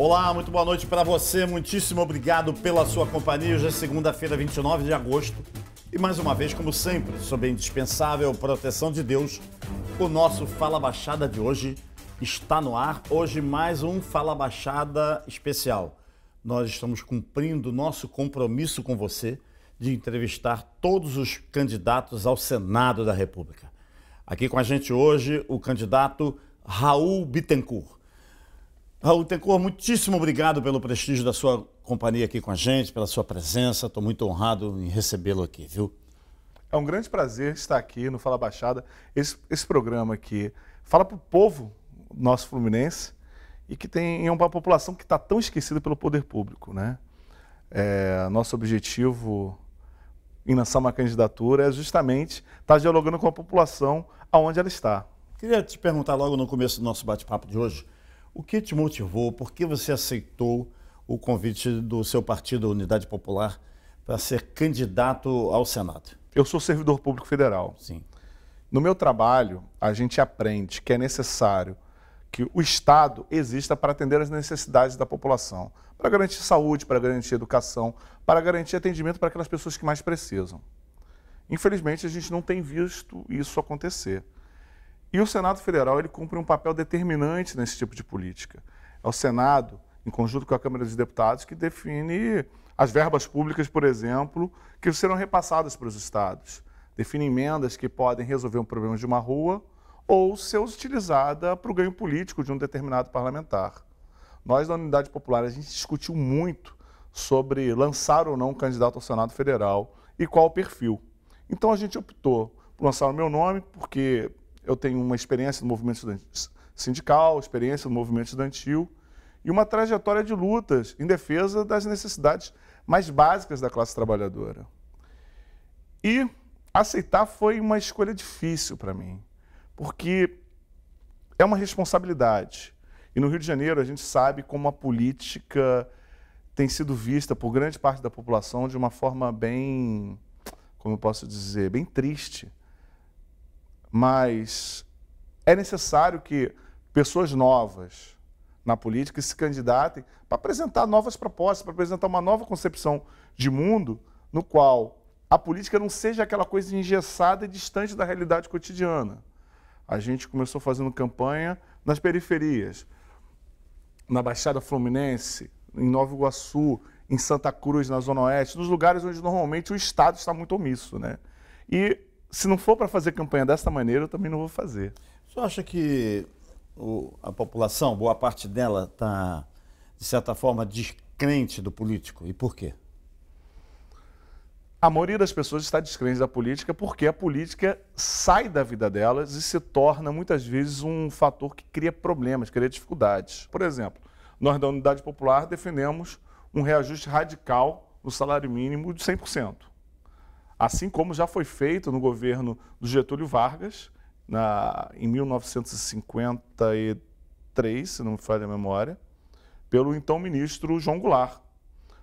Olá, muito boa noite para você. Muitíssimo obrigado pela sua companhia. Hoje é segunda-feira, 29 de agosto. E mais uma vez, como sempre, sob a indispensável proteção de Deus, o nosso Fala Baixada de hoje está no ar. Hoje, mais um Fala Baixada especial. Nós estamos cumprindo nosso compromisso com você de entrevistar todos os candidatos ao Senado da República. Aqui com a gente hoje, o candidato Raul Bittencourt. Raul Tecor, muitíssimo obrigado pelo prestígio da sua companhia aqui com a gente, pela sua presença. Estou muito honrado em recebê-lo aqui, viu? É um grande prazer estar aqui no Fala Baixada. Esse, esse programa aqui fala para o povo nosso fluminense e que tem é uma população que está tão esquecida pelo poder público, né? É, nosso objetivo em lançar uma candidatura é justamente estar tá dialogando com a população aonde ela está. Queria te perguntar logo no começo do nosso bate-papo de hoje o que te motivou? Por que você aceitou o convite do seu partido, Unidade Popular, para ser candidato ao Senado? Eu sou servidor público federal. Sim. No meu trabalho, a gente aprende que é necessário que o Estado exista para atender as necessidades da população, para garantir saúde, para garantir educação, para garantir atendimento para aquelas pessoas que mais precisam. Infelizmente, a gente não tem visto isso acontecer. E o Senado Federal ele cumpre um papel determinante nesse tipo de política. É o Senado, em conjunto com a Câmara dos Deputados, que define as verbas públicas, por exemplo, que serão repassadas para os estados. Define emendas que podem resolver um problema de uma rua ou ser utilizada para o ganho político de um determinado parlamentar. Nós, da Unidade Popular, a gente discutiu muito sobre lançar ou não um candidato ao Senado Federal e qual o perfil. Então a gente optou por lançar o meu nome, porque eu tenho uma experiência no movimento sindical, experiência no movimento estudantil e uma trajetória de lutas em defesa das necessidades mais básicas da classe trabalhadora. E aceitar foi uma escolha difícil para mim, porque é uma responsabilidade. E no Rio de Janeiro a gente sabe como a política tem sido vista por grande parte da população de uma forma bem, como eu posso dizer, bem triste mas é necessário que pessoas novas na política se candidatem para apresentar novas propostas, para apresentar uma nova concepção de mundo no qual a política não seja aquela coisa engessada e distante da realidade cotidiana. A gente começou fazendo campanha nas periferias, na Baixada Fluminense, em Nova Iguaçu, em Santa Cruz, na Zona Oeste, nos lugares onde normalmente o Estado está muito omisso. Né? E se não for para fazer campanha dessa maneira, eu também não vou fazer. Você acha que o, a população, boa parte dela, está, de certa forma, descrente do político? E por quê? A maioria das pessoas está descrente da política porque a política sai da vida delas e se torna, muitas vezes, um fator que cria problemas, cria dificuldades. Por exemplo, nós da Unidade Popular defendemos um reajuste radical no salário mínimo de 100% assim como já foi feito no governo do Getúlio Vargas, na, em 1953, se não me falha a memória, pelo então ministro João Goulart,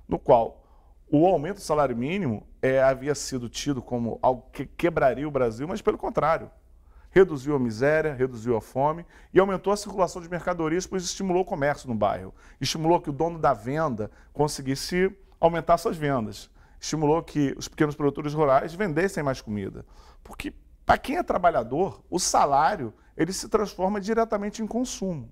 no qual o aumento do salário mínimo é, havia sido tido como algo que quebraria o Brasil, mas pelo contrário, reduziu a miséria, reduziu a fome e aumentou a circulação de mercadorias, pois estimulou o comércio no bairro, estimulou que o dono da venda conseguisse aumentar suas vendas estimulou que os pequenos produtores rurais vendessem mais comida. Porque para quem é trabalhador, o salário ele se transforma diretamente em consumo.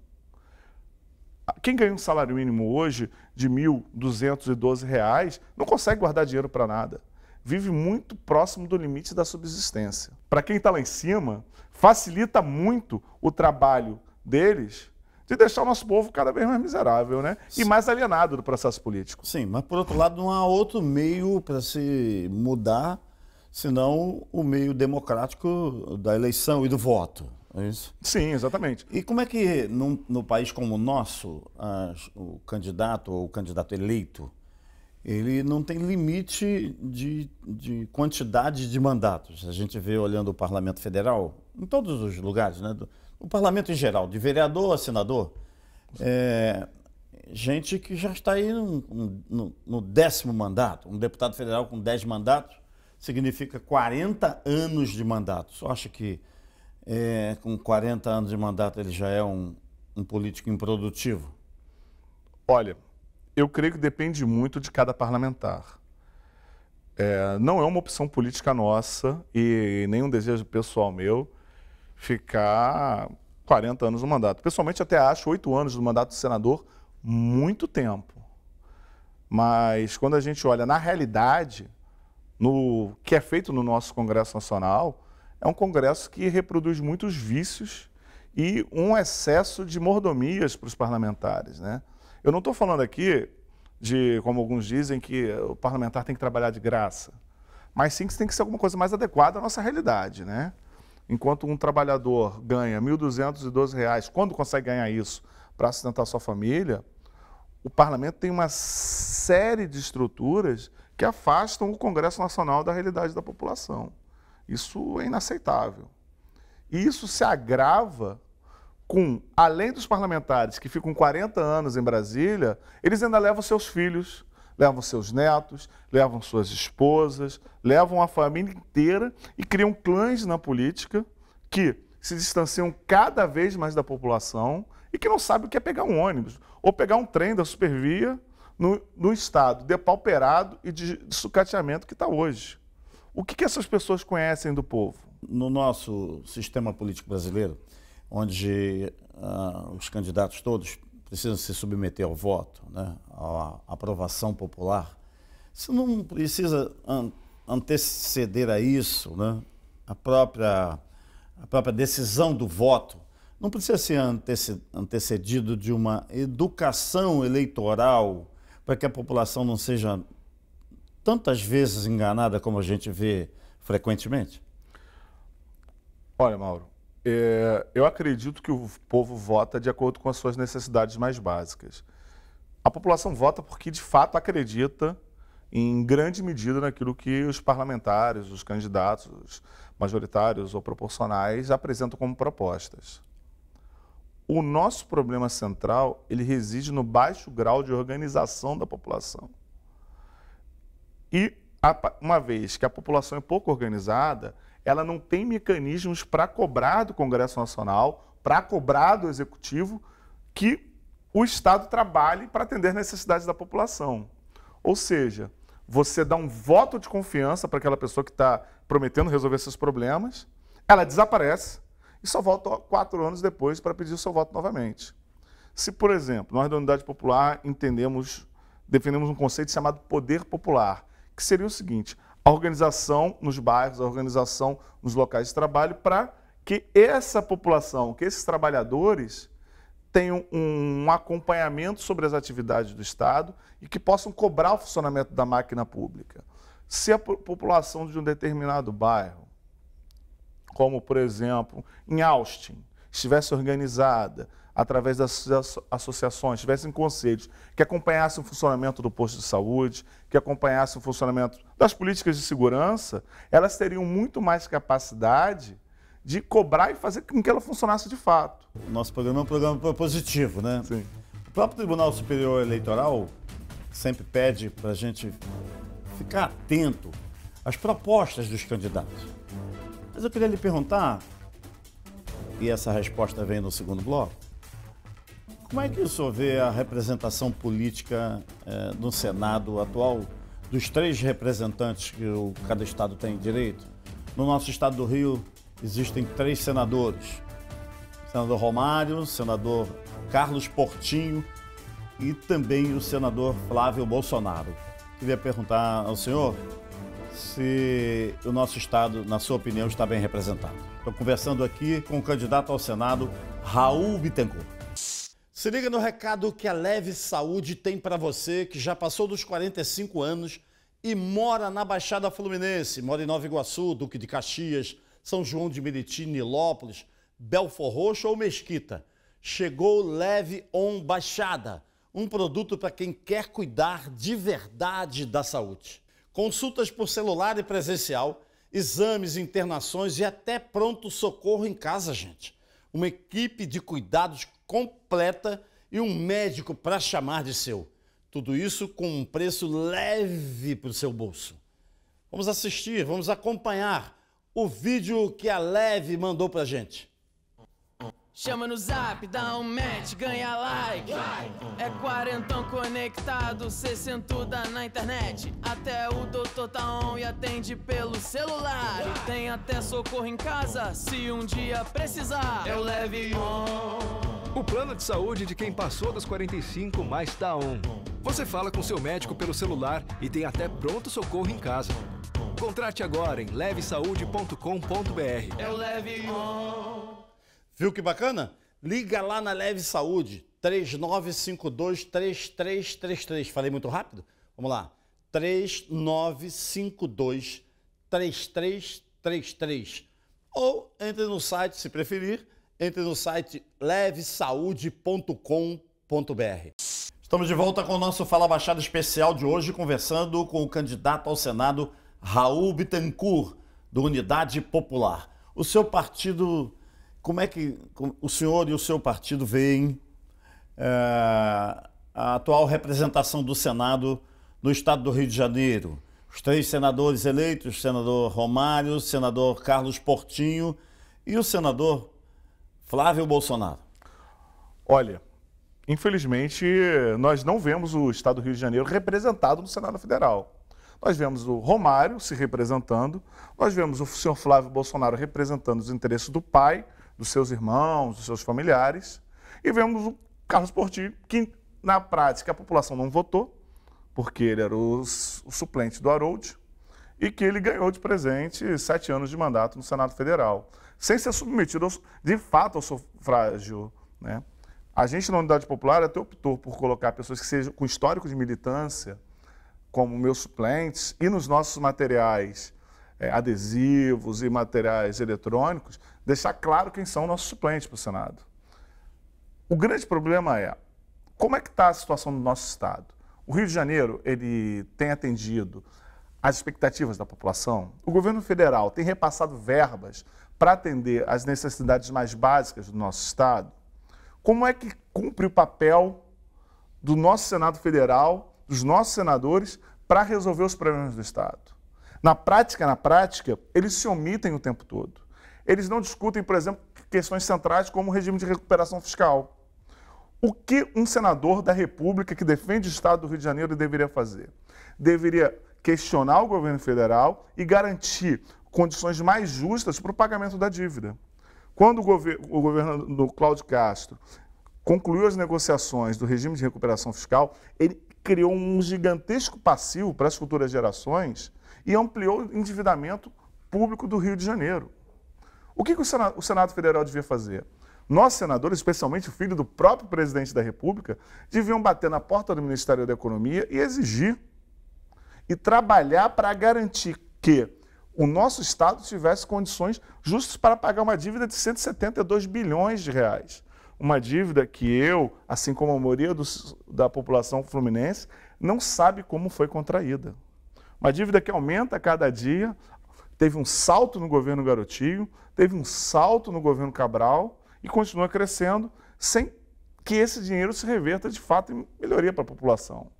Quem ganha um salário mínimo hoje de R$ 1.212 não consegue guardar dinheiro para nada. Vive muito próximo do limite da subsistência. Para quem está lá em cima, facilita muito o trabalho deles de deixar o nosso povo cada vez mais miserável, né? E mais alienado do processo político. Sim, mas por outro lado, não há outro meio para se mudar senão o meio democrático da eleição e do voto. É isso? Sim, exatamente. E como é que, num, no país como o nosso, as, o candidato ou o candidato eleito, ele não tem limite de, de quantidade de mandatos? A gente vê olhando o Parlamento Federal, em todos os lugares, né? Do, o parlamento em geral, de vereador a senador, é, gente que já está aí no, no, no, décimo mandato. Um deputado federal com dez mandatos significa 40 anos de mandato. Você acha que é, com 40 anos de mandato ele já é um, um político improdutivo? Olha, eu creio que depende muito de cada parlamentar. É, não é uma opção política nossa e nem um desejo pessoal meu ficar 40 anos no mandato. Pessoalmente, até acho oito anos do mandato do senador muito tempo. Mas quando a gente olha na realidade, no que é feito no nosso Congresso Nacional, é um Congresso que reproduz muitos vícios e um excesso de mordomias para os parlamentares. Né? Eu não estou falando aqui de, como alguns dizem, que o parlamentar tem que trabalhar de graça, mas sim que tem que ser alguma coisa mais adequada à nossa realidade. Né? Enquanto um trabalhador ganha R$ 1.212, quando consegue ganhar isso para sustentar sua família, o parlamento tem uma série de estruturas que afastam o Congresso Nacional da realidade da população. Isso é inaceitável. E isso se agrava com, além dos parlamentares que ficam 40 anos em Brasília, eles ainda levam seus filhos levam seus netos, levam suas esposas, levam a família inteira e criam clãs na política que se distanciam cada vez mais da população e que não sabem o que é pegar um ônibus ou pegar um trem da supervia no, no estado depauperado e de, de sucateamento que está hoje. O que, que essas pessoas conhecem do povo? No nosso sistema político brasileiro, onde uh, os candidatos todos precisam se submeter ao voto, né, à aprovação popular. Você não precisa anteceder a isso, né? a, própria, a própria decisão do voto não precisa ser antecedido de uma educação eleitoral para que a população não seja tantas vezes enganada como a gente vê frequentemente? Olha, Mauro, é, eu acredito que o povo vota de acordo com as suas necessidades mais básicas. A população vota porque de fato acredita em grande medida naquilo que os parlamentares, os candidatos majoritários ou proporcionais apresentam como propostas. O nosso problema central, ele reside no baixo grau de organização da população. E uma vez que a população é pouco organizada, ela não tem mecanismos para cobrar do Congresso Nacional, para cobrar do Executivo, que o Estado trabalhe para atender as necessidades da população. Ou seja, você dá um voto de confiança para aquela pessoa que está prometendo resolver seus problemas, ela desaparece e só volta quatro anos depois para pedir o seu voto novamente. Se, por exemplo, nós da Unidade Popular entendemos, defendemos um conceito chamado poder popular, que seria o seguinte: a organização nos bairros, a organização nos locais de trabalho, para que essa população, que esses trabalhadores tenham um acompanhamento sobre as atividades do Estado e que possam cobrar o funcionamento da máquina pública. Se a população de um determinado bairro, como por exemplo em Austin, estivesse organizada através das associações, estivessem conselhos, que acompanhassem o funcionamento do posto de saúde, que acompanhassem o funcionamento das políticas de segurança, elas teriam muito mais capacidade de cobrar e fazer com que ela funcionasse de fato. Nosso programa é um programa propositivo, né? Sim. O próprio Tribunal Superior Eleitoral sempre pede para a gente ficar atento às propostas dos candidatos. Mas eu queria lhe perguntar e essa resposta vem no segundo bloco. Como é que o senhor vê a representação política eh, no Senado atual dos três representantes que o, cada estado tem direito? No nosso estado do Rio existem três senadores: senador Romário, senador Carlos Portinho e também o senador Flávio Bolsonaro. Queria perguntar ao senhor se o nosso estado, na sua opinião, está bem representado. Estou conversando aqui com o candidato ao Senado, Raul Bittencourt. Se liga no recado que a Leve Saúde tem para você que já passou dos 45 anos e mora na Baixada Fluminense, mora em Nova Iguaçu, Duque de Caxias, São João de Meriti, Nilópolis, Belfor Roxo ou Mesquita. Chegou Leve On Baixada, um produto para quem quer cuidar de verdade da saúde. Consultas por celular e presencial exames, internações e até pronto-socorro em casa, gente. Uma equipe de cuidados completa e um médico para chamar de seu. Tudo isso com um preço leve para o seu bolso. Vamos assistir, vamos acompanhar o vídeo que a Leve mandou para a gente. Chama no zap, dá um match, ganha like. É quarentão conectado, sessentuda na internet. Até o doutor tá on e atende pelo celular. E tem até socorro em casa, se um dia precisar. Eu é leve on. O plano de saúde de quem passou dos 45 mais tá on. Você fala com seu médico pelo celular e tem até pronto socorro em casa. Contrate agora em levesaude.com.br. Eu é leve on. Viu que bacana? Liga lá na Leve Saúde, 3952-3333. Falei muito rápido? Vamos lá. 3952-3333. Ou entre no site, se preferir, entre no site levesaude.com.br. Estamos de volta com o nosso Fala Baixada especial de hoje, conversando com o candidato ao Senado, Raul Bittencourt, do Unidade Popular. O seu partido como é que o senhor e o seu partido veem é, a atual representação do Senado no estado do Rio de Janeiro? Os três senadores eleitos, senador Romário, senador Carlos Portinho e o senador Flávio Bolsonaro. Olha, infelizmente, nós não vemos o estado do Rio de Janeiro representado no Senado Federal. Nós vemos o Romário se representando, nós vemos o senhor Flávio Bolsonaro representando os interesses do pai, dos seus irmãos, dos seus familiares. E vemos o Carlos Portillo, que na prática a população não votou, porque ele era o, o suplente do Harold, e que ele ganhou de presente sete anos de mandato no Senado Federal, sem ser submetido ao, de fato ao sufrágio. Né? A gente, na Unidade Popular, até optou por colocar pessoas que sejam com histórico de militância como meus suplentes, e nos nossos materiais é, adesivos e materiais eletrônicos, deixar claro quem são nossos suplentes para o Senado. O grande problema é como é que está a situação do nosso Estado. O Rio de Janeiro ele tem atendido as expectativas da população. O governo federal tem repassado verbas para atender as necessidades mais básicas do nosso Estado. Como é que cumpre o papel do nosso Senado Federal, dos nossos senadores, para resolver os problemas do Estado? Na prática, na prática, eles se omitem o tempo todo. Eles não discutem, por exemplo, questões centrais como o regime de recuperação fiscal. O que um senador da República que defende o Estado do Rio de Janeiro deveria fazer? Deveria questionar o governo federal e garantir condições mais justas para o pagamento da dívida. Quando o, gover o governo do Cláudio Castro concluiu as negociações do regime de recuperação fiscal, ele criou um gigantesco passivo para as futuras gerações e ampliou o endividamento público do Rio de Janeiro. O que, que o, Senado, o Senado Federal devia fazer? Nós, senadores, especialmente o filho do próprio presidente da República, deviam bater na porta do Ministério da Economia e exigir e trabalhar para garantir que o nosso Estado tivesse condições justas para pagar uma dívida de 172 bilhões de reais. Uma dívida que eu, assim como a maioria da população fluminense, não sabe como foi contraída. Uma dívida que aumenta a cada dia. Teve um salto no governo Garotinho, teve um salto no governo Cabral e continua crescendo sem que esse dinheiro se reverta de fato em melhoria para a população.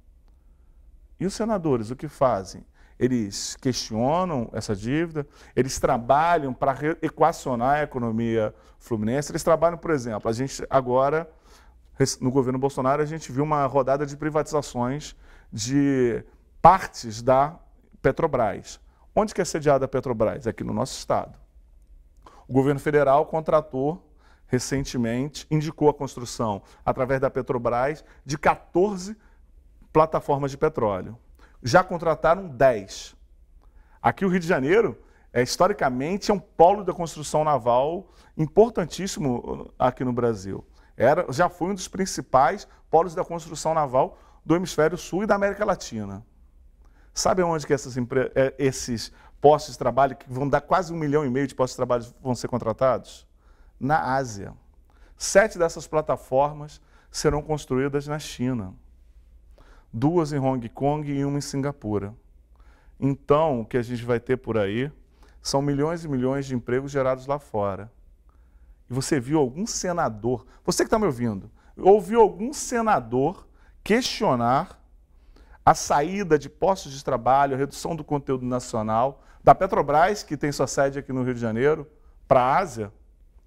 E os senadores, o que fazem? Eles questionam essa dívida, eles trabalham para equacionar a economia fluminense, eles trabalham, por exemplo, a gente agora, no governo Bolsonaro, a gente viu uma rodada de privatizações de partes da Petrobras. Onde que é sediada a Petrobras? Aqui no nosso estado. O governo federal contratou recentemente, indicou a construção, através da Petrobras, de 14 plataformas de petróleo. Já contrataram 10. Aqui o Rio de Janeiro, é, historicamente, é um polo da construção naval importantíssimo uh, aqui no Brasil. Era, já foi um dos principais polos da construção naval do hemisfério sul e da América Latina. Sabe onde que essas eh, esses postos de trabalho, que vão dar quase um milhão e meio de postos de trabalho, vão ser contratados? Na Ásia. Sete dessas plataformas serão construídas na China. Duas em Hong Kong e uma em Singapura. Então, o que a gente vai ter por aí são milhões e milhões de empregos gerados lá fora. E você viu algum senador, você que está me ouvindo, ouviu algum senador questionar a saída de postos de trabalho, a redução do conteúdo nacional, da Petrobras, que tem sua sede aqui no Rio de Janeiro, para a Ásia,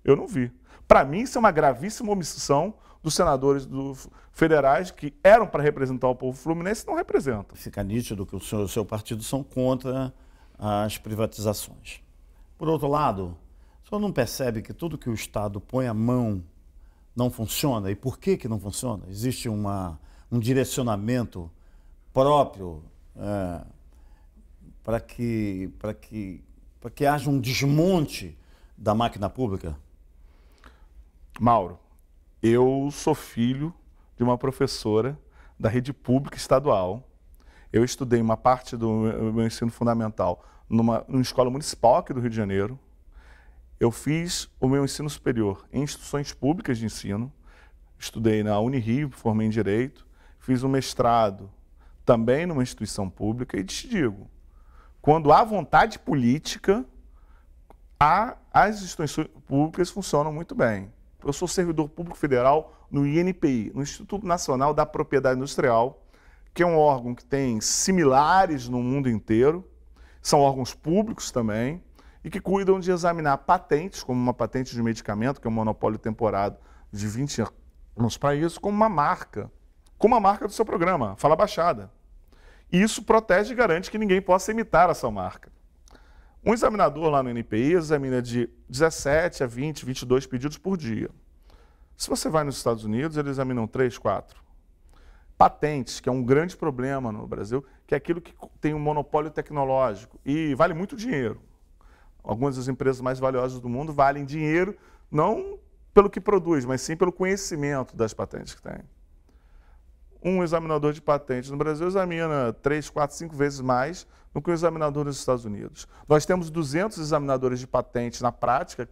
eu não vi. Para mim, isso é uma gravíssima omissão dos senadores do, federais que eram para representar o povo fluminense não representam. Fica nítido que o seu, o seu partido são contra as privatizações. Por outro lado, o senhor não percebe que tudo que o Estado põe a mão não funciona? E por que, que não funciona? Existe uma, um direcionamento próprio é, para que, para que, para que haja um desmonte da máquina pública? Mauro, eu sou filho de uma professora da rede pública estadual. Eu estudei uma parte do meu ensino fundamental numa, numa escola municipal aqui do Rio de Janeiro. Eu fiz o meu ensino superior em instituições públicas de ensino. Estudei na Unirio, formei em Direito. Fiz um mestrado também numa instituição pública, e te digo, quando há vontade política, há, as instituições públicas funcionam muito bem. Eu sou servidor público federal no INPI, no Instituto Nacional da Propriedade Industrial, que é um órgão que tem similares no mundo inteiro, são órgãos públicos também, e que cuidam de examinar patentes, como uma patente de medicamento, que é um monopólio temporado de 20 anos para isso, como uma marca, como a marca do seu programa, Fala Baixada isso protege e garante que ninguém possa imitar essa marca. Um examinador lá no NPI examina de 17 a 20, 22 pedidos por dia. Se você vai nos Estados Unidos, eles examinam 3, 4. Patentes, que é um grande problema no Brasil, que é aquilo que tem um monopólio tecnológico e vale muito dinheiro. Algumas das empresas mais valiosas do mundo valem dinheiro, não pelo que produz, mas sim pelo conhecimento das patentes que tem um examinador de patentes no Brasil examina três, quatro, cinco vezes mais do que o examinador nos Estados Unidos. Nós temos 200 examinadores de patentes na prática,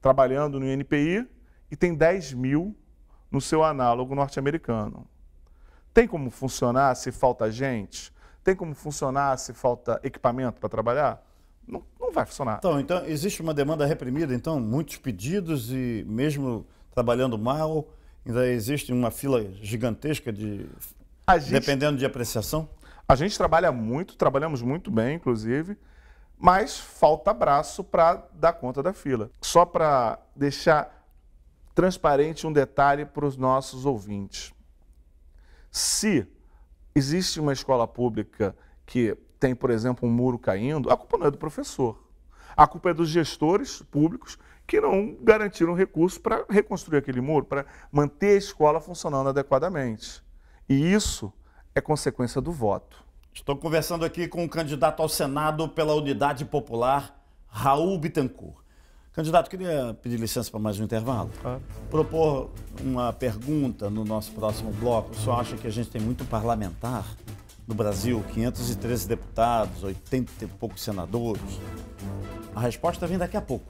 trabalhando no INPI, e tem 10 mil no seu análogo norte-americano. Tem como funcionar se falta gente? Tem como funcionar se falta equipamento para trabalhar? Não, não vai funcionar. Então, então, existe uma demanda reprimida, então, muitos pedidos e mesmo trabalhando mal, Ainda existe uma fila gigantesca de. Gente, dependendo de apreciação? A gente trabalha muito, trabalhamos muito bem, inclusive, mas falta braço para dar conta da fila. Só para deixar transparente um detalhe para os nossos ouvintes. Se existe uma escola pública que tem, por exemplo, um muro caindo, a culpa não é do professor. A culpa é dos gestores públicos que não garantiram recursos para reconstruir aquele muro, para manter a escola funcionando adequadamente. E isso é consequência do voto. Estou conversando aqui com o candidato ao Senado pela Unidade Popular, Raul Bittencourt. Candidato, queria pedir licença para mais um intervalo. Claro. Propor uma pergunta no nosso próximo bloco. O senhor acha que a gente tem muito parlamentar no Brasil? 513 deputados, 80 e poucos senadores? A resposta vem daqui a pouco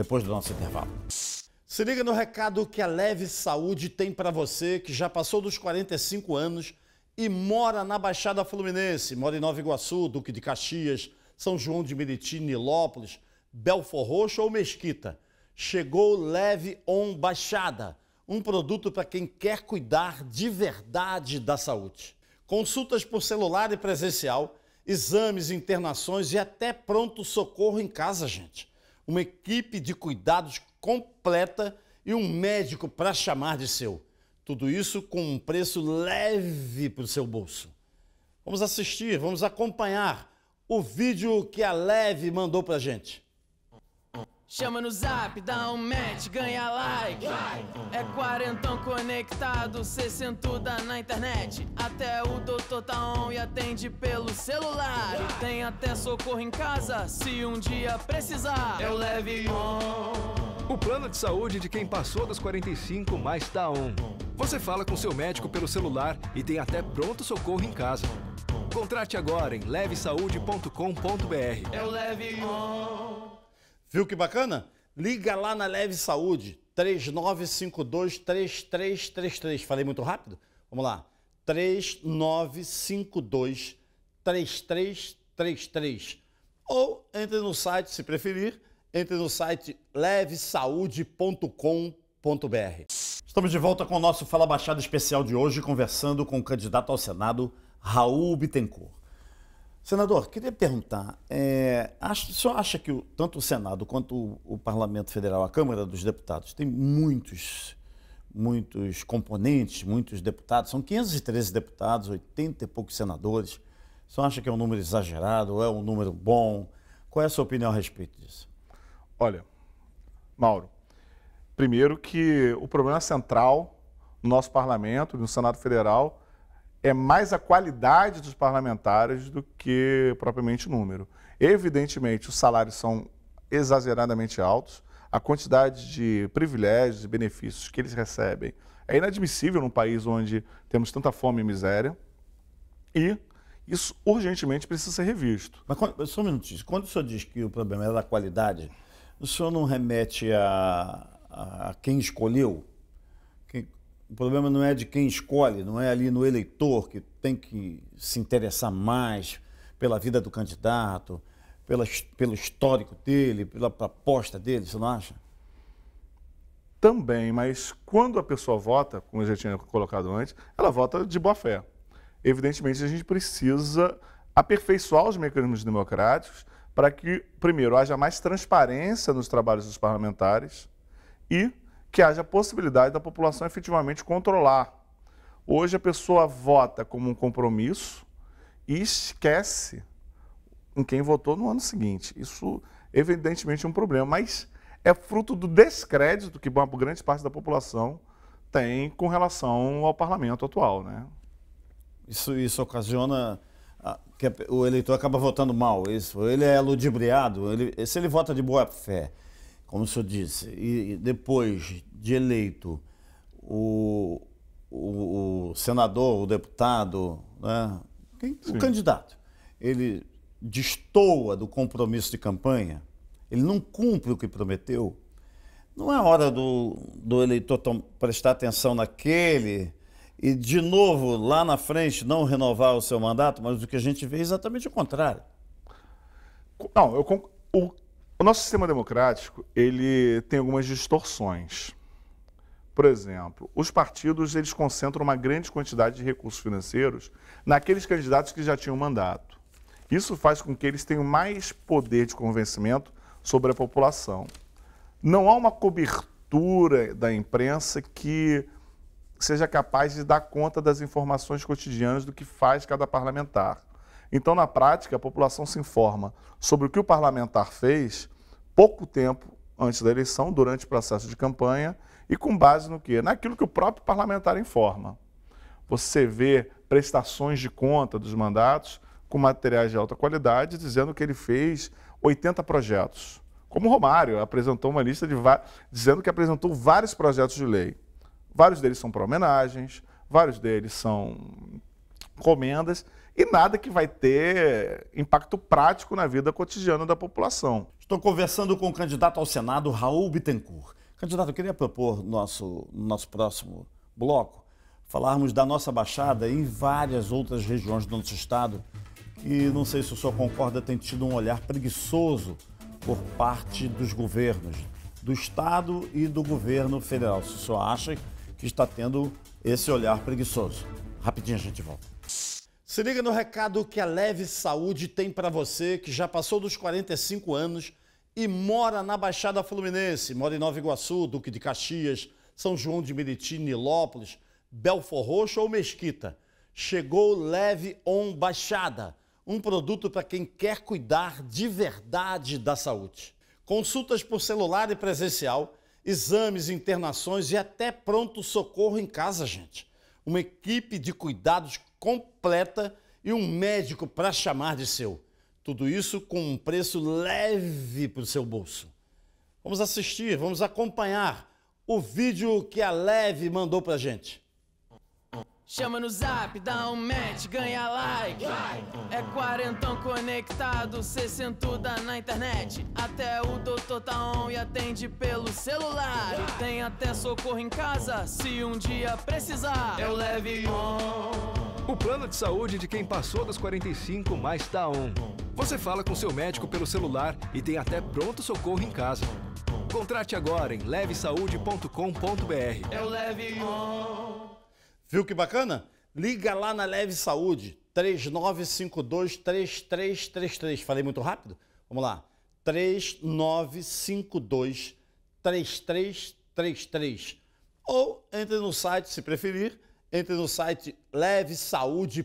depois do nosso intervalo. Se liga no recado que a Leve Saúde tem para você que já passou dos 45 anos e mora na Baixada Fluminense, mora em Nova Iguaçu, Duque de Caxias, São João de Meriti, Nilópolis, Belfor Roxo ou Mesquita. Chegou Leve On Baixada, um produto para quem quer cuidar de verdade da saúde. Consultas por celular e presencial, exames, internações e até pronto socorro em casa, gente uma equipe de cuidados completa e um médico para chamar de seu. Tudo isso com um preço leve para o seu bolso. Vamos assistir, vamos acompanhar o vídeo que a Leve mandou para a gente. Chama no zap, dá um match, ganha like. É quarentão conectado, sessentuda na internet. Até o doutor tá on e atende pelo celular. E tem até socorro em casa, se um dia precisar. Eu é leve on. O plano de saúde de quem passou dos 45 mais tá on. Você fala com seu médico pelo celular e tem até pronto socorro em casa. Contrate agora em levesaude.com.br. Eu é leve on. Viu que bacana? Liga lá na Leve Saúde, 3952-3333. Falei muito rápido? Vamos lá, 3952-3333. Ou entre no site, se preferir, entre no site levesaude.com.br. Estamos de volta com o nosso Fala Baixada especial de hoje, conversando com o candidato ao Senado, Raul Bittencourt. Senador, queria perguntar, é, acho, o senhor acha que o, tanto o Senado quanto o, o, Parlamento Federal, a Câmara dos Deputados, tem muitos, muitos componentes, muitos deputados, são 513 deputados, 80 e poucos senadores. O senhor acha que é um número exagerado, ou é um número bom? Qual é a sua opinião a respeito disso? Olha, Mauro, primeiro que o problema central no nosso parlamento, no Senado Federal, é mais a qualidade dos parlamentares do que propriamente o número. Evidentemente, os salários são exageradamente altos, a quantidade de privilégios e benefícios que eles recebem é inadmissível num país onde temos tanta fome e miséria. E isso urgentemente precisa ser revisto. Mas só um minutinho. Quando o senhor diz que o problema é da qualidade, o senhor não remete a, a quem escolheu? o problema não é de quem escolhe, não é ali no eleitor que tem que se interessar mais pela vida do candidato, pela, pelo histórico dele, pela proposta dele, você não acha? Também, mas quando a pessoa vota, como eu já tinha colocado antes, ela vota de boa fé. Evidentemente, a gente precisa aperfeiçoar os mecanismos democráticos para que, primeiro, haja mais transparência nos trabalhos dos parlamentares e que haja possibilidade da população efetivamente controlar. Hoje a pessoa vota como um compromisso e esquece em quem votou no ano seguinte. Isso evidentemente é um problema, mas é fruto do descrédito que uma grande parte da população tem com relação ao parlamento atual, né? Isso, isso ocasiona ah, que o eleitor acaba votando mal, isso. Ele é ludibriado, ele, se ele vota de boa fé, como o senhor disse, e depois de eleito o, o, o senador, o deputado, né, quem, o candidato, ele destoa do compromisso de campanha, ele não cumpre o que prometeu, não é hora do, do eleitor tom, prestar atenção naquele e, de novo, lá na frente, não renovar o seu mandato, mas o que a gente vê é exatamente o contrário. Não, eu, o, o nosso sistema democrático ele tem algumas distorções. Por exemplo, os partidos eles concentram uma grande quantidade de recursos financeiros naqueles candidatos que já tinham mandato. Isso faz com que eles tenham mais poder de convencimento sobre a população. Não há uma cobertura da imprensa que seja capaz de dar conta das informações cotidianas do que faz cada parlamentar. Então, na prática, a população se informa sobre o que o parlamentar fez pouco tempo antes da eleição, durante o processo de campanha, e com base no quê? Naquilo que o próprio parlamentar informa. Você vê prestações de conta dos mandatos com materiais de alta qualidade, dizendo que ele fez 80 projetos. Como o Romário apresentou uma lista de dizendo que apresentou vários projetos de lei. Vários deles são para homenagens, vários deles são comendas e nada que vai ter impacto prático na vida cotidiana da população. Estou conversando com o candidato ao Senado, Raul Bittencourt. Candidato, eu queria propor nosso nosso próximo bloco falarmos da nossa Baixada e em várias outras regiões do nosso estado que, não sei se o senhor concorda, tem tido um olhar preguiçoso por parte dos governos, do Estado e do governo federal. Se o senhor acha que está tendo esse olhar preguiçoso. Rapidinho a gente volta. Se liga no recado que a Leve Saúde tem para você que já passou dos 45 anos e mora na Baixada Fluminense, mora em Nova Iguaçu, Duque de Caxias, São João de Meriti, Nilópolis, Belfor Roxo ou Mesquita. Chegou Leve On Baixada, um produto para quem quer cuidar de verdade da saúde. Consultas por celular e presencial, exames, internações e até pronto-socorro em casa, gente. Uma equipe de cuidados completa e um médico para chamar de seu. Tudo isso com um preço leve para o seu bolso. Vamos assistir, vamos acompanhar o vídeo que a Leve mandou pra gente. Chama no zap, dá um match, ganha like. É quarentão conectado, sessentuda na internet. Até o doutor tá on e atende pelo celular. tem até socorro em casa, se um dia precisar. Eu é leve on. O plano de saúde de quem passou dos 45 mais tá on. Você fala com seu médico pelo celular e tem até pronto socorro em casa. Contrate agora em levesaude.com.br. É o Leve On. Viu que bacana? Liga lá na Leve Saúde, 3952-3333. Falei muito rápido? Vamos lá, 3952-3333. Ou entre no site, se preferir, entre no site levesaude.com.br.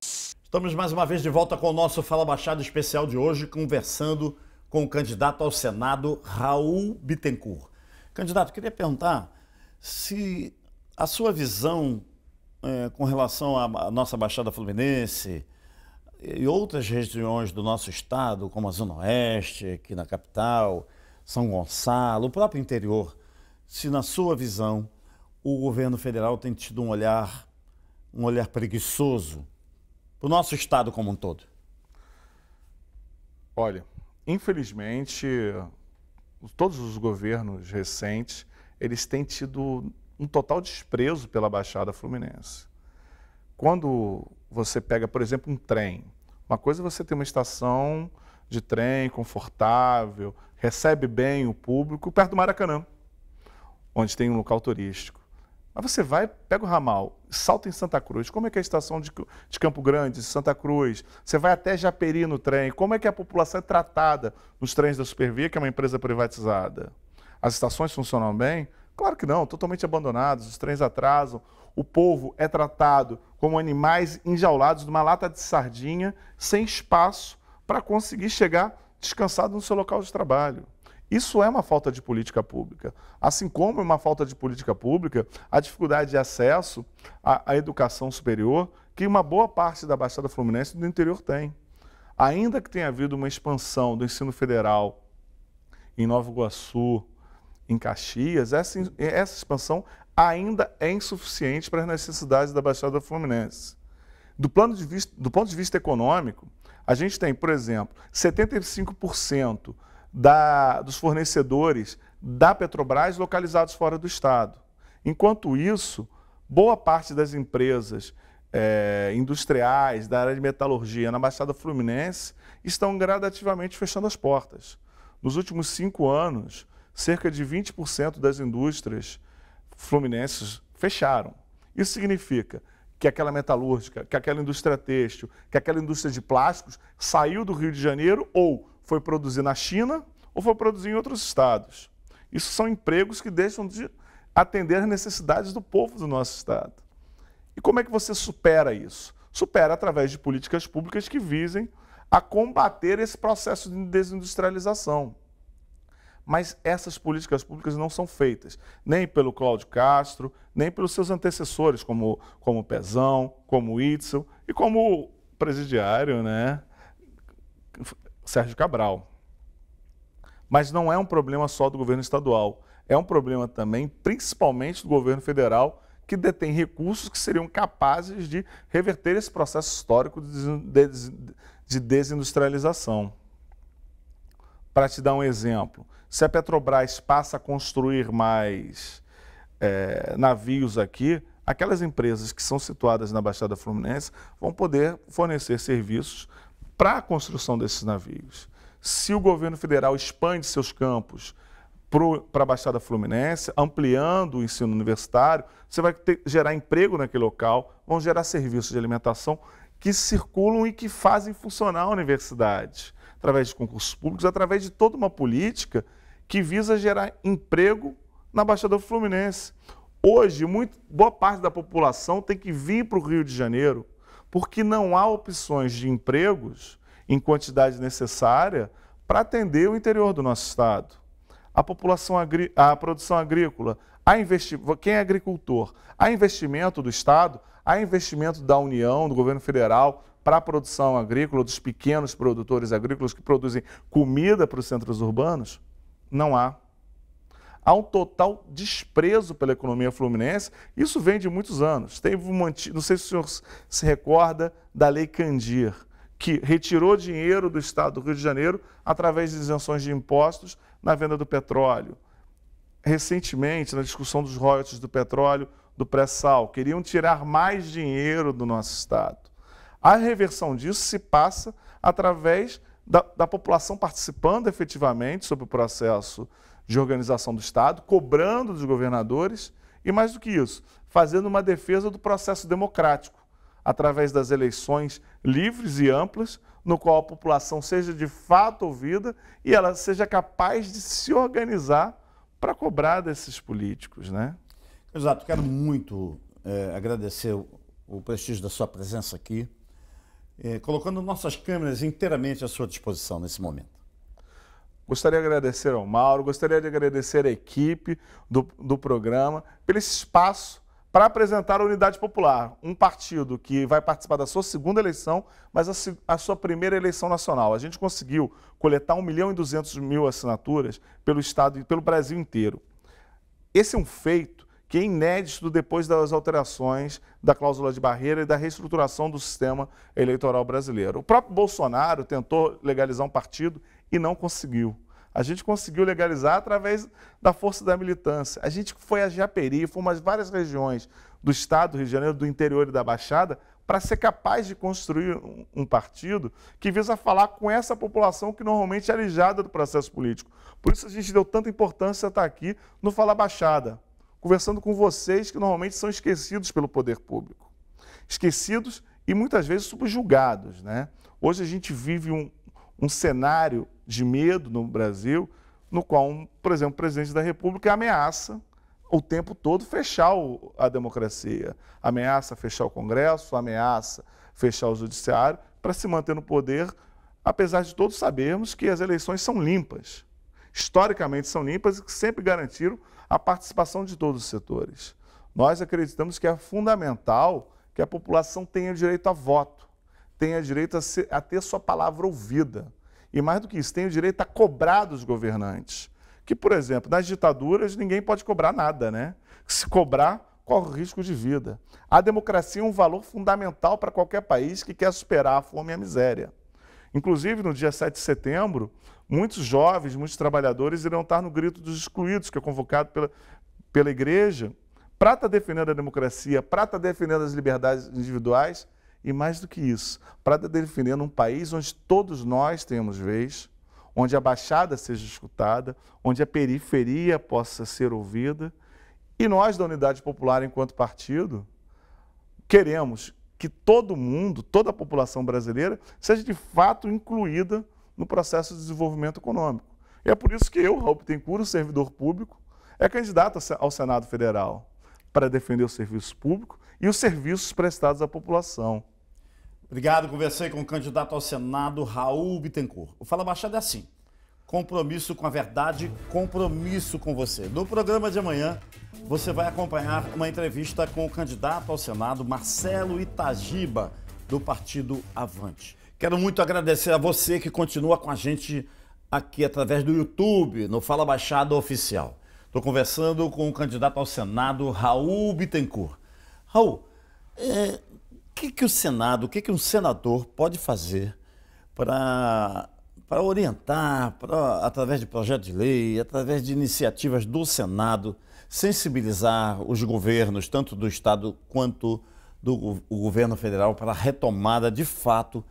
Estamos mais uma vez de volta com o nosso Fala Baixada especial de hoje, conversando com o candidato ao Senado, Raul Bittencourt. Candidato, queria perguntar se a sua visão é, com relação à nossa Baixada Fluminense e outras regiões do nosso estado, como a Zona Oeste, aqui na capital, São Gonçalo, o próprio interior, se na sua visão o governo federal tem tido um olhar, um olhar preguiçoso para o nosso Estado como um todo? Olha, infelizmente, todos os governos recentes, eles têm tido um total desprezo pela Baixada Fluminense. Quando você pega, por exemplo, um trem, uma coisa é você ter uma estação de trem confortável, recebe bem o público, perto do Maracanã, onde tem um local turístico. Mas você vai, pega o ramal, salta em Santa Cruz. Como é que é a estação de, de Campo Grande, Santa Cruz? Você vai até Japeri no trem. Como é que a população é tratada nos trens da Supervia, que é uma empresa privatizada? As estações funcionam bem? Claro que não, totalmente abandonados, os trens atrasam. O povo é tratado como animais enjaulados numa lata de sardinha, sem espaço para conseguir chegar descansado no seu local de trabalho. Isso é uma falta de política pública. Assim como é uma falta de política pública, a dificuldade de acesso à, à educação superior, que uma boa parte da Baixada Fluminense do interior tem. Ainda que tenha havido uma expansão do ensino federal em Nova Iguaçu, em Caxias, essa, essa expansão ainda é insuficiente para as necessidades da Baixada Fluminense. Do, plano de vista, do ponto de vista econômico, a gente tem, por exemplo, 75% da, dos fornecedores da Petrobras localizados fora do Estado. Enquanto isso, boa parte das empresas é, industriais da área de metalurgia na Baixada Fluminense estão gradativamente fechando as portas. Nos últimos cinco anos, cerca de 20% das indústrias fluminenses fecharam. Isso significa que aquela metalúrgica, que aquela indústria têxtil, que aquela indústria de plásticos saiu do Rio de Janeiro ou foi produzir na China ou foi produzir em outros estados. Isso são empregos que deixam de atender às necessidades do povo do nosso estado. E como é que você supera isso? Supera através de políticas públicas que visem a combater esse processo de desindustrialização. Mas essas políticas públicas não são feitas, nem pelo Cláudio Castro, nem pelos seus antecessores, como, como Pezão, como Itzel e como presidiário, né? Sérgio Cabral. Mas não é um problema só do governo estadual, é um problema também, principalmente do governo federal, que detém recursos que seriam capazes de reverter esse processo histórico de desindustrialização. Para te dar um exemplo, se a Petrobras passa a construir mais é, navios aqui, aquelas empresas que são situadas na Baixada Fluminense vão poder fornecer serviços para a construção desses navios. Se o governo federal expande seus campos para a Baixada Fluminense, ampliando o ensino universitário, você vai ter, gerar emprego naquele local, vão gerar serviços de alimentação que circulam e que fazem funcionar a universidade, através de concursos públicos, através de toda uma política que visa gerar emprego na Baixada Fluminense. Hoje, muito, boa parte da população tem que vir para o Rio de Janeiro porque não há opções de empregos em quantidade necessária para atender o interior do nosso estado. A população a produção agrícola, a quem é agricultor, há investimento do estado, há investimento da União, do governo federal para a produção agrícola dos pequenos produtores agrícolas que produzem comida para os centros urbanos? Não há há um total desprezo pela economia fluminense. Isso vem de muitos anos. Teve um, não sei se o senhor se recorda da Lei Candir, que retirou dinheiro do Estado do Rio de Janeiro através de isenções de impostos na venda do petróleo. Recentemente, na discussão dos royalties do petróleo, do pré-sal, queriam tirar mais dinheiro do nosso Estado. A reversão disso se passa através da, da população participando efetivamente sobre o processo de organização do Estado, cobrando dos governadores e, mais do que isso, fazendo uma defesa do processo democrático, através das eleições livres e amplas, no qual a população seja de fato ouvida e ela seja capaz de se organizar para cobrar desses políticos, né? Exato. Quero muito é, agradecer o, o, prestígio da sua presença aqui, é, colocando nossas câmeras inteiramente à sua disposição nesse momento. Gostaria de agradecer ao Mauro, gostaria de agradecer à equipe do, do programa pelo espaço para apresentar a Unidade Popular, um partido que vai participar da sua segunda eleição, mas a, a sua primeira eleição nacional. A gente conseguiu coletar 1 milhão e 200 mil assinaturas pelo Estado e pelo Brasil inteiro. Esse é um feito que é inédito depois das alterações da cláusula de barreira e da reestruturação do sistema eleitoral brasileiro. O próprio Bolsonaro tentou legalizar um partido e não conseguiu. A gente conseguiu legalizar através da força da militância. A gente foi a Japeri, fomos a várias regiões do estado do Rio de Janeiro, do interior e da Baixada, para ser capaz de construir um partido que visa falar com essa população que normalmente é alijada do processo político. Por isso a gente deu tanta importância a estar aqui no Fala Baixada, conversando com vocês que normalmente são esquecidos pelo poder público. Esquecidos e muitas vezes subjugados. Né? Hoje a gente vive um, um cenário de medo no Brasil, no qual, um, por exemplo, o presidente da República ameaça o tempo todo fechar o, a democracia, ameaça fechar o Congresso, ameaça fechar o Judiciário, para se manter no poder, apesar de todos sabermos que as eleições são limpas, historicamente são limpas e que sempre garantiram a participação de todos os setores. Nós acreditamos que é fundamental que a população tenha o direito a voto tenha direito a, ser, a ter sua palavra ouvida. E mais do que isso, tem o direito a cobrar dos governantes. Que, por exemplo, nas ditaduras ninguém pode cobrar nada, né? Se cobrar, corre risco de vida. A democracia é um valor fundamental para qualquer país que quer superar a fome e a miséria. Inclusive, no dia 7 de setembro, muitos jovens, muitos trabalhadores irão estar no Grito dos Excluídos, que é convocado pela, pela igreja, para estar defendendo a democracia, para estar defendendo as liberdades individuais e mais do que isso, para tá defender um país onde todos nós temos vez, onde a baixada seja escutada, onde a periferia possa ser ouvida. E nós, da Unidade Popular, enquanto partido, queremos que todo mundo, toda a população brasileira, seja de fato incluída no processo de desenvolvimento econômico. E é por isso que eu, Raul Bittencourt, servidor público, é candidato ao Senado Federal para defender o serviço público e os serviços prestados à população. Obrigado, conversei com o candidato ao Senado, Raul Bittencourt. O Fala Baixada é assim, compromisso com a verdade, compromisso com você. No programa de amanhã, você vai acompanhar uma entrevista com o candidato ao Senado, Marcelo Itagiba, do partido Avante. Quero muito agradecer a você que continua com a gente aqui através do YouTube, no Fala Baixada Oficial. Estou conversando com o candidato ao Senado, Raul Bittencourt. Raul, é, que, que o Senado, o que, que um senador pode fazer para orientar, pra, através de projeto de lei, através de iniciativas do Senado, sensibilizar os governos, tanto do Estado quanto do governo federal, para a retomada de fato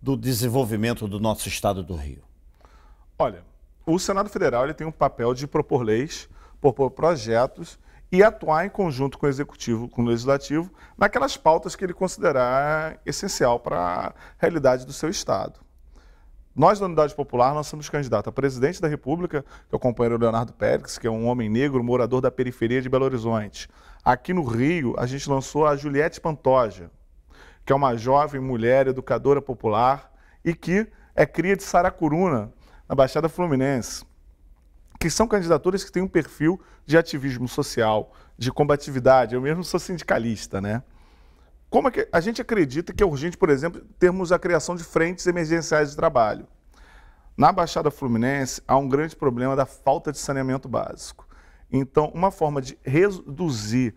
do desenvolvimento do nosso Estado do Rio? Olha, o Senado Federal ele tem um papel de propor leis, propor projetos e atuar em conjunto com o executivo, com o legislativo, naquelas pautas que ele considerar essencial para a realidade do seu estado. Nós, da Unidade Popular, nós somos candidato a presidente da República, que é o companheiro Leonardo Pérez, que é um homem negro, morador da periferia de Belo Horizonte. Aqui no Rio, a gente lançou a Juliette Pantoja, que é uma jovem mulher educadora popular e que é cria de Saracuruna, na Baixada Fluminense que são candidaturas que têm um perfil de ativismo social, de combatividade. Eu mesmo sou sindicalista, né? Como é que a gente acredita que é urgente, por exemplo, termos a criação de frentes emergenciais de trabalho? Na Baixada Fluminense, há um grande problema da falta de saneamento básico. Então, uma forma de reduzir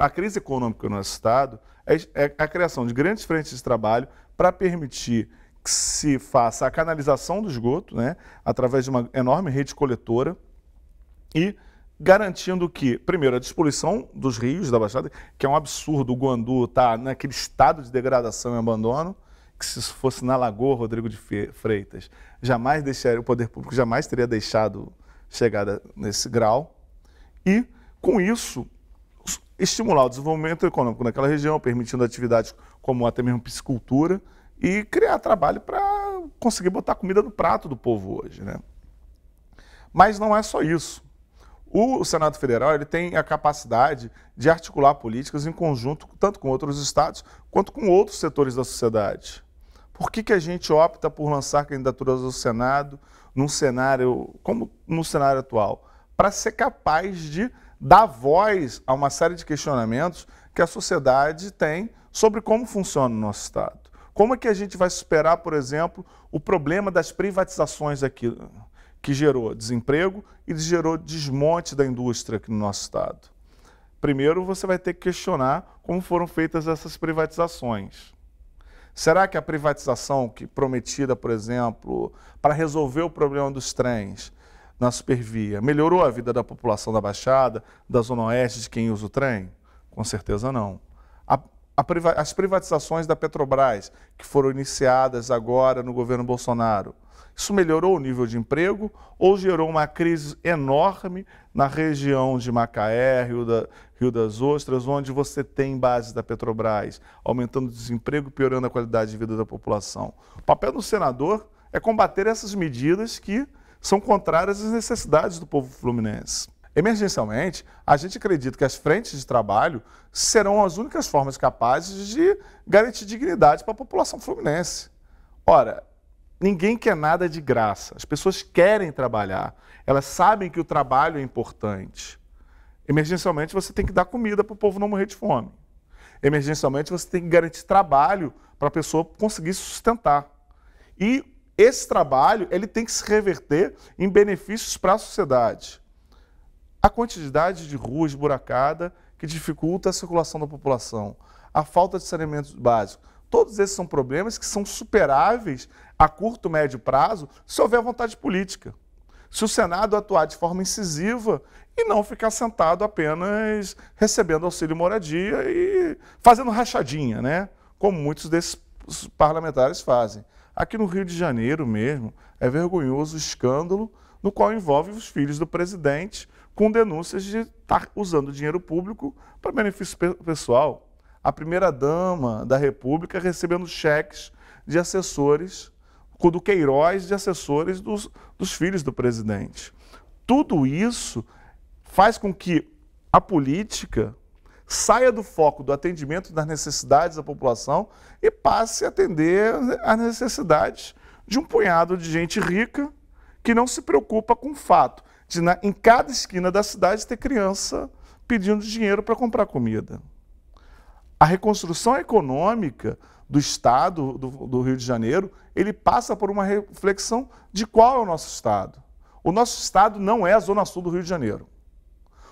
a crise econômica no nosso Estado é, é a criação de grandes frentes de trabalho para permitir que se faça a canalização do esgoto, né, através de uma enorme rede coletora e garantindo que, primeiro, a despoluição dos rios da Baixada, que é um absurdo, o Guandu está naquele estado de degradação e abandono, que se fosse na Lagoa, Rodrigo de Freitas, jamais deixaria, o poder público jamais teria deixado chegada nesse grau. E, com isso, estimular o desenvolvimento econômico naquela região, permitindo atividades como até mesmo piscicultura, e criar trabalho para conseguir botar comida no prato do povo hoje. Né? Mas não é só isso. O Senado Federal ele tem a capacidade de articular políticas em conjunto tanto com outros estados quanto com outros setores da sociedade. Por que, que a gente opta por lançar candidaturas ao Senado num cenário como no cenário atual? Para ser capaz de dar voz a uma série de questionamentos que a sociedade tem sobre como funciona o nosso Estado. Como é que a gente vai superar, por exemplo, o problema das privatizações aqui, que gerou desemprego e gerou desmonte da indústria aqui no nosso estado? Primeiro, você vai ter que questionar como foram feitas essas privatizações. Será que a privatização que prometida, por exemplo, para resolver o problema dos trens na supervia, melhorou a vida da população da Baixada, da Zona Oeste, de quem usa o trem? Com certeza não. A as privatizações da Petrobras, que foram iniciadas agora no governo Bolsonaro, isso melhorou o nível de emprego ou gerou uma crise enorme na região de Macaé, Rio, da, Rio das Ostras, onde você tem bases da Petrobras, aumentando o desemprego e piorando a qualidade de vida da população? O papel do senador é combater essas medidas que são contrárias às necessidades do povo fluminense. Emergencialmente, a gente acredita que as frentes de trabalho serão as únicas formas capazes de garantir dignidade para a população fluminense. Ora, ninguém quer nada de graça. As pessoas querem trabalhar, elas sabem que o trabalho é importante. Emergencialmente, você tem que dar comida para o povo não morrer de fome. Emergencialmente, você tem que garantir trabalho para a pessoa conseguir se sustentar. E esse trabalho ele tem que se reverter em benefícios para a sociedade a quantidade de ruas buracadas que dificulta a circulação da população, a falta de saneamento básico. Todos esses são problemas que são superáveis a curto, médio prazo se houver vontade política. Se o Senado atuar de forma incisiva e não ficar sentado apenas recebendo auxílio moradia e fazendo rachadinha, né? Como muitos desses parlamentares fazem. Aqui no Rio de Janeiro mesmo, é vergonhoso o escândalo no qual envolve os filhos do presidente com denúncias de estar usando dinheiro público para benefício pessoal. A primeira-dama da República recebendo cheques de assessores, do Queiroz de assessores dos, dos filhos do presidente. Tudo isso faz com que a política saia do foco do atendimento das necessidades da população e passe a atender as necessidades de um punhado de gente rica que não se preocupa com o fato de, na, em cada esquina da cidade, ter criança pedindo dinheiro para comprar comida. A reconstrução econômica do Estado do, do, Rio de Janeiro, ele passa por uma reflexão de qual é o nosso Estado. O nosso Estado não é a Zona Sul do Rio de Janeiro.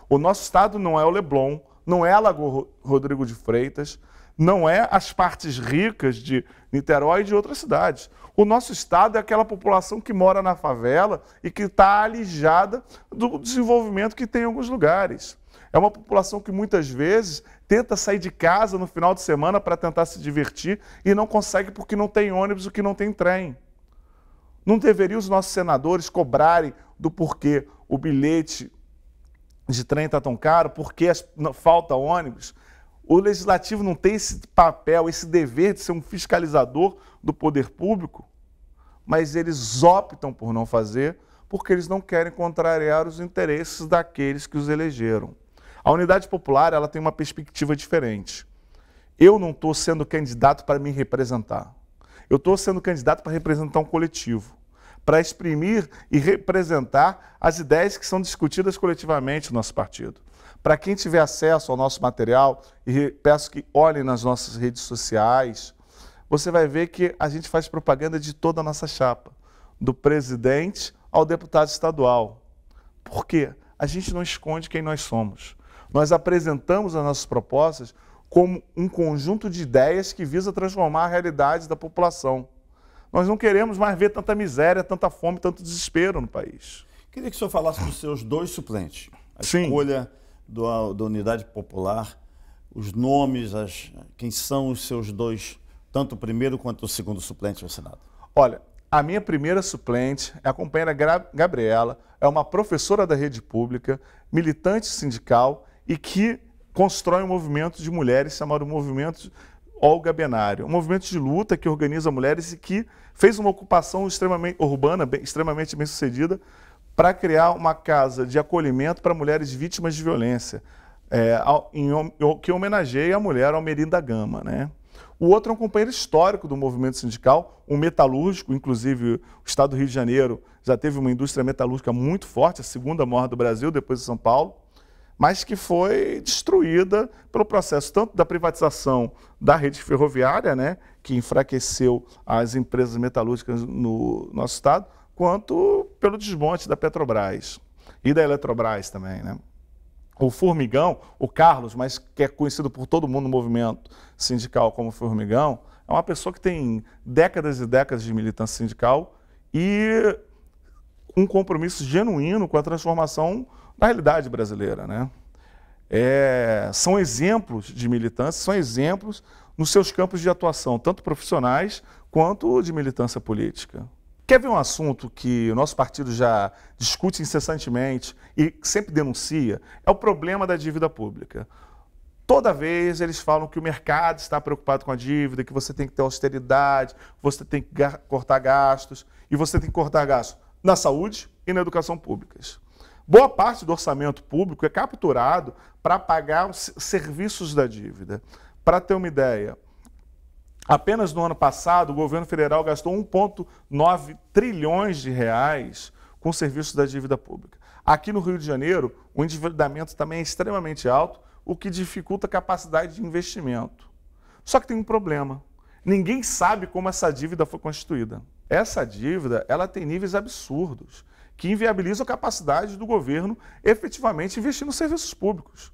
O nosso Estado não é o Leblon, não é Lagoa Rodrigo de Freitas, não é as partes ricas de Niterói e de outras cidades. O nosso estado é aquela população que mora na favela e que está alijada do desenvolvimento que tem em alguns lugares. É uma população que muitas vezes tenta sair de casa no final de semana para tentar se divertir e não consegue porque não tem ônibus, ou que não tem trem. Não deveriam os nossos senadores cobrarem do porquê o bilhete de trem está tão caro, porque falta ônibus. O legislativo não tem esse papel, esse dever de ser um fiscalizador do poder público, mas eles optam por não fazer porque eles não querem contrariar os interesses daqueles que os elegeram. A unidade popular ela tem uma perspectiva diferente. Eu não estou sendo candidato para me representar. Eu estou sendo candidato para representar um coletivo para exprimir e representar as ideias que são discutidas coletivamente no nosso partido. Para quem tiver acesso ao nosso material, e peço que olhem nas nossas redes sociais, você vai ver que a gente faz propaganda de toda a nossa chapa, do presidente ao deputado estadual. Por quê? A gente não esconde quem nós somos. Nós apresentamos as nossas propostas como um conjunto de ideias que visa transformar a realidade da população. Nós não queremos mais ver tanta miséria, tanta fome, tanto desespero no país. Queria que o senhor falasse dos seus dois suplentes. A Sim. escolha do, da Unidade Popular, os nomes, as, quem são os seus dois, tanto o primeiro quanto o segundo suplente no Senado. Olha, a minha primeira suplente é a companheira Gra Gabriela, é uma professora da rede pública, militante sindical e que constrói um movimento de mulheres chamado Movimento Olga Benário, um movimento de luta que organiza mulheres e que fez uma ocupação extremamente urbana, bem, extremamente bem sucedida, para criar uma casa de acolhimento para mulheres vítimas de violência, é, em, que homenageia a mulher Almerinda Gama. Né? O outro é um companheiro histórico do movimento sindical, um metalúrgico, inclusive o estado do Rio de Janeiro já teve uma indústria metalúrgica muito forte, a segunda maior do Brasil, depois de São Paulo mas que foi destruída pelo processo tanto da privatização da rede ferroviária, né, que enfraqueceu as empresas metalúrgicas no nosso estado, quanto pelo desmonte da Petrobras e da Eletrobras também, né? O Formigão, o Carlos, mas que é conhecido por todo mundo no movimento sindical como Formigão, é uma pessoa que tem décadas e décadas de militância sindical e um compromisso genuíno com a transformação na realidade brasileira. Né? É, são exemplos de militância, são exemplos nos seus campos de atuação, tanto profissionais quanto de militância política. Quer ver um assunto que o nosso partido já discute incessantemente e sempre denuncia? É o problema da dívida pública. Toda vez eles falam que o mercado está preocupado com a dívida, que você tem que ter austeridade, você tem que cortar gastos, e você tem que cortar gastos na saúde e na educação públicas. Boa parte do orçamento público é capturado para pagar os serviços da dívida. Para ter uma ideia, apenas no ano passado o governo federal gastou 1,9 trilhões de reais com serviços da dívida pública. Aqui no Rio de Janeiro, o endividamento também é extremamente alto, o que dificulta a capacidade de investimento. Só que tem um problema. Ninguém sabe como essa dívida foi constituída. Essa dívida, ela tem níveis absurdos que inviabilizam a capacidade do governo efetivamente investir nos serviços públicos.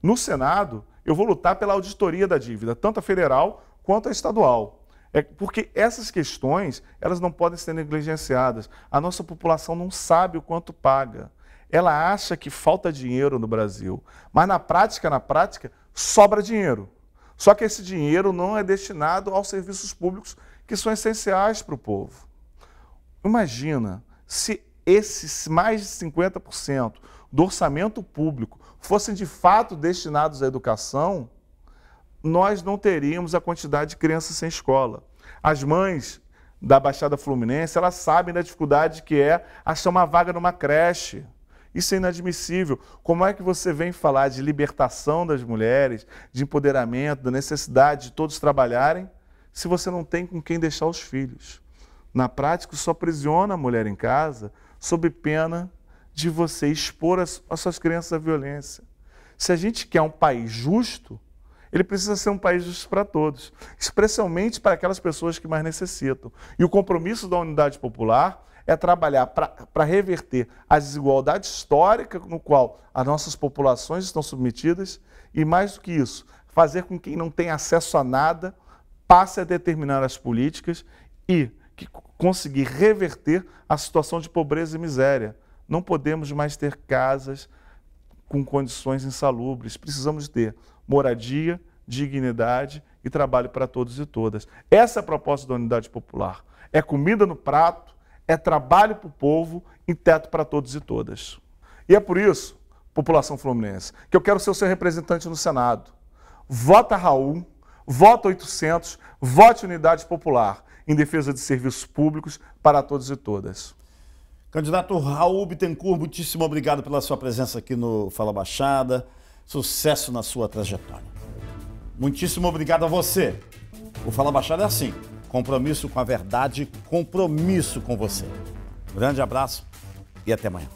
No Senado, eu vou lutar pela auditoria da dívida, tanto a federal quanto a estadual. É porque essas questões, elas não podem ser negligenciadas. A nossa população não sabe o quanto paga. Ela acha que falta dinheiro no Brasil, mas na prática, na prática, sobra dinheiro. Só que esse dinheiro não é destinado aos serviços públicos que são essenciais para o povo. Imagina se esses mais de 50% do orçamento público fossem de fato destinados à educação, nós não teríamos a quantidade de crianças sem escola. As mães da Baixada Fluminense, elas sabem da dificuldade que é achar uma vaga numa creche. Isso é inadmissível. Como é que você vem falar de libertação das mulheres, de empoderamento, da necessidade de todos trabalharem, se você não tem com quem deixar os filhos? Na prática, só aprisiona a mulher em casa sob pena de você expor as, as suas crianças à violência. Se a gente quer um país justo, ele precisa ser um país justo para todos, especialmente para aquelas pessoas que mais necessitam. E o compromisso da unidade popular é trabalhar para reverter a desigualdade histórica no qual as nossas populações estão submetidas e, mais do que isso, fazer com que quem não tem acesso a nada passe a determinar as políticas e que conseguir reverter a situação de pobreza e miséria. Não podemos mais ter casas com condições insalubres. Precisamos ter moradia, dignidade e trabalho para todos e todas. Essa é a proposta da unidade popular. É comida no prato, é trabalho para o povo e teto para todos e todas. E é por isso, população fluminense, que eu quero ser o seu representante no Senado. Vota Raul, vota 800, vote Unidade Popular em defesa de serviços públicos para todos e todas. Candidato Raul Bittencourt, muitíssimo obrigado pela sua presença aqui no Fala Baixada. Sucesso na sua trajetória. Muitíssimo obrigado a você. O Fala Baixada é assim: compromisso com a verdade, compromisso com você. Grande abraço e até amanhã.